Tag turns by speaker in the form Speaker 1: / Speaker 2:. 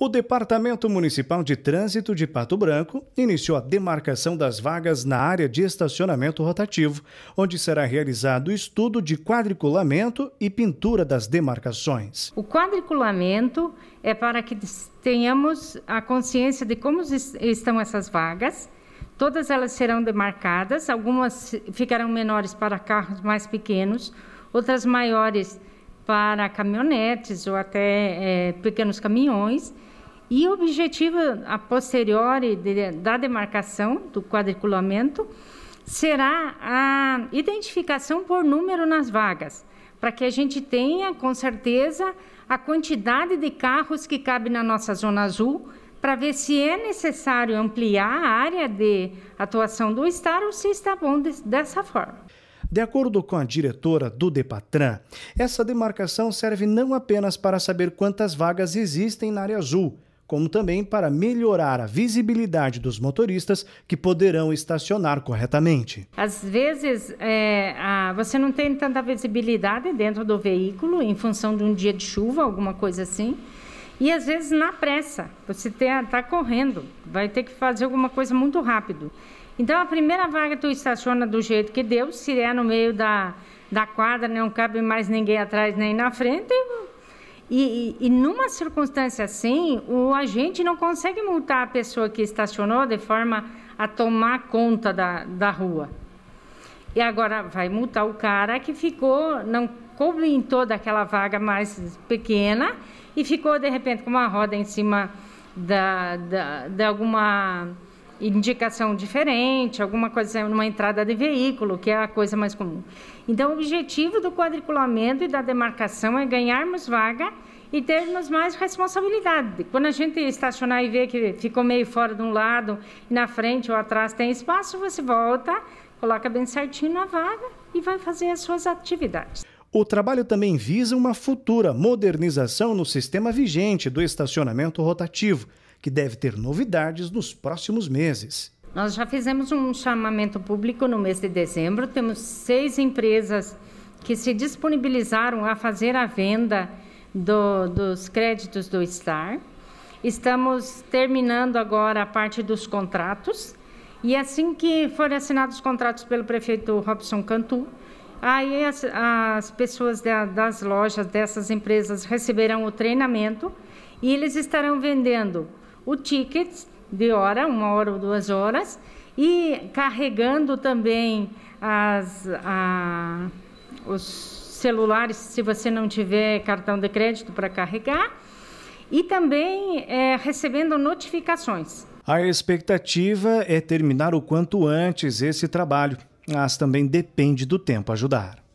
Speaker 1: O Departamento Municipal de Trânsito de Pato Branco iniciou a demarcação das vagas na área de estacionamento rotativo, onde será realizado o estudo de quadriculamento e pintura das demarcações.
Speaker 2: O quadriculamento é para que tenhamos a consciência de como estão essas vagas. Todas elas serão demarcadas, algumas ficarão menores para carros mais pequenos, outras maiores para caminhonetes ou até é, pequenos caminhões. E o objetivo, a posteriori de, da demarcação, do quadriculamento, será a identificação por número nas vagas, para que a gente tenha, com certeza, a quantidade de carros que cabe na nossa zona azul, para ver se é necessário ampliar a área de atuação do Estado ou se está bom de, dessa forma.
Speaker 1: De acordo com a diretora do Depatran, essa demarcação serve não apenas para saber quantas vagas existem na área azul, como também para melhorar a visibilidade dos motoristas que poderão estacionar corretamente.
Speaker 2: Às vezes, é, a, você não tem tanta visibilidade dentro do veículo, em função de um dia de chuva, alguma coisa assim. E às vezes na pressa, você está correndo, vai ter que fazer alguma coisa muito rápido. Então, a primeira vaga tu estaciona do jeito que deu, se é no meio da, da quadra, não cabe mais ninguém atrás nem na frente. E, e, e numa circunstância assim, o agente não consegue multar a pessoa que estacionou de forma a tomar conta da, da rua. E agora vai multar o cara que ficou, não coube em toda aquela vaga mais pequena e ficou de repente com uma roda em cima da, da, de alguma indicação diferente, alguma coisa uma entrada de veículo, que é a coisa mais comum. Então, o objetivo do quadriculamento e da demarcação é ganharmos vaga e termos mais responsabilidade. Quando a gente estacionar e ver que ficou meio fora de um lado, e na frente ou atrás tem espaço, você volta, coloca bem certinho na vaga e vai fazer as suas atividades.
Speaker 1: O trabalho também visa uma futura modernização no sistema vigente do estacionamento rotativo que deve ter novidades nos próximos meses.
Speaker 2: Nós já fizemos um chamamento público no mês de dezembro, temos seis empresas que se disponibilizaram a fazer a venda do, dos créditos do STAR. Estamos terminando agora a parte dos contratos. E assim que forem assinados os contratos pelo prefeito Robson Cantu, aí as, as pessoas da, das lojas, dessas empresas, receberão o treinamento e eles estarão vendendo o ticket de hora, uma hora ou duas horas, e carregando também as, a, os celulares, se você não tiver cartão de crédito para carregar, e também é, recebendo notificações.
Speaker 1: A expectativa é terminar o quanto antes esse trabalho, mas também depende do tempo ajudar.